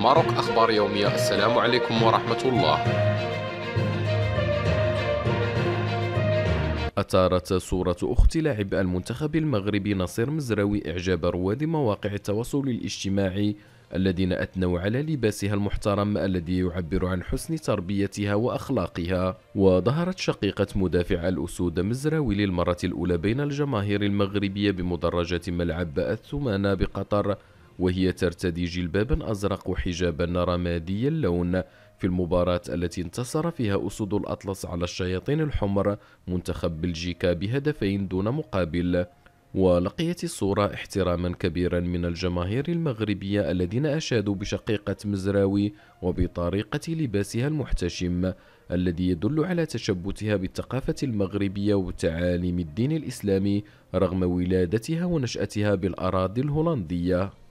ماروك أخبار يومية السلام عليكم ورحمة الله أثارت صورة أخت لاعب المنتخب المغربي نصير مزراوي إعجاب رواد مواقع التواصل الاجتماعي الذين أثنوا على لباسها المحترم الذي يعبر عن حسن تربيتها وأخلاقها وظهرت شقيقة مدافع الأسود مزراوي للمرة الأولى بين الجماهير المغربية بمدرجة ملعب الثمانة بقطر وهي ترتدي جلبابا أزرق وحجابا رمادي اللون في المباراة التي انتصر فيها أسود الأطلس على الشياطين الحمر منتخب بلجيكا بهدفين دون مقابل ولقيت الصورة احتراما كبيرا من الجماهير المغربية الذين أشادوا بشقيقة مزراوي وبطريقة لباسها المحتشم الذي يدل على تشبتها بالثقافة المغربية وتعاليم الدين الإسلامي رغم ولادتها ونشأتها بالأراضي الهولندية